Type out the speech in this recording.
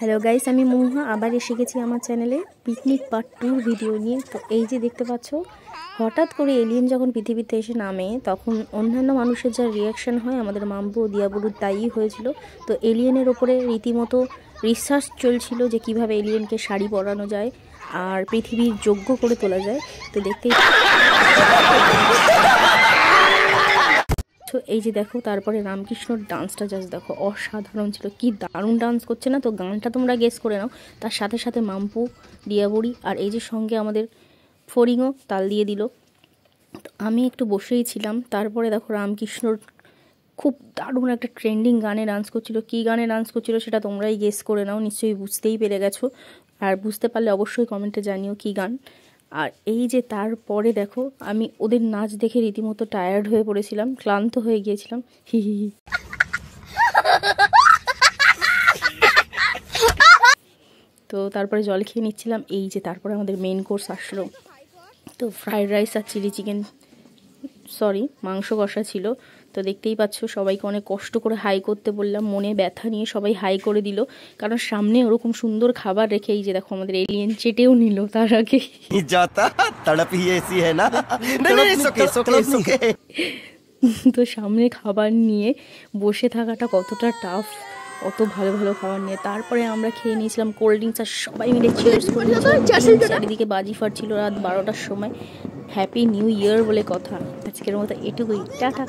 hello guys আমি মহুয়া আবার এসে গেছি আমার চ্যানেলে পিকনিক পার্ট টুর ভিডিও নিয়ে তো এই যে দেখতে পাচ্ছ হঠাৎ করে এলিয়েন যখন পৃথিবীতে এসে নামে তখন অন্যান্য মানুষের যা রিয়াকশান হয় আমাদের মাম্বু দিয়াবুরুর তাই হয়েছিল তো এলিয়েনের ওপরে রীতিমতো রিসার্চ চলছিল যে কিভাবে এলিয়েনকে শাড়ি পরানো যায় আর পৃথিবীর যোগ্য করে তোলা যায় তো দেখতেই তো এই যে দেখো তারপরে রামকৃষ্ণর ডান্সটা জাস্ট দেখো অসাধারণ ছিল কি দারুণ ডান্স করছে না তো গানটা তোমরা গেস করে নাও তার সাথে সাথে মাম্পু দিয়াবড়ি আর এই যে সঙ্গে আমাদের ফড়িংও তাল দিয়ে দিল আমি একটু বসেই ছিলাম তারপরে দেখো রামকৃষ্ণর খুব দারুণ একটা ট্রেন্ডিং গানে ডান্স করছিল কী গানে ডান্স করছিল সেটা তোমরাই গেস করে নাও নিশ্চয়ই বুঝতেই পেরে গেছো আর বুঝতে পারলে অবশ্যই কমেন্টে জানিও কী গান আর এই যে তারপরে দেখো আমি ওদের নাচ দেখে রীতিমতো টায়ার্ড হয়ে পড়েছিলাম ক্লান্ত হয়ে গিয়েছিলাম হি হি হি তো তারপরে জল খেয়ে নিচ্ছিলাম এই যে তারপরে আমাদের মেন কোর্স আসলো তো ফ্রাইড রাইস আর চিলি চিকেন সরি মাংস কষা ছিল তো দেখতেই পাচ্ছ সবাইকে অনেক কষ্ট করে হাই করতে বললাম মনে ব্যথা নিয়ে সবাই হাই করে দিল কারণ সামনে ওরকম সুন্দর খাবার রেখে এই যে দেখো আমাদের এলিয়েন চেটেও নিল তার আগে হ্যাঁ তো সামনে খাবার নিয়ে বসে থাকাটা কতটা টাফ অত ভালো ভালো খাবার নিয়ে তারপরে আমরা খেয়ে নিয়েছিলাম কোল্ড ড্রিঙ্কস আর সবাই মিলে চারিদিকে বাজি ফাটছিল রাত বারোটার সময় হ্যাপি নিউ ইয়ার বলে কথা আজকের মতো এটুকুই টাটা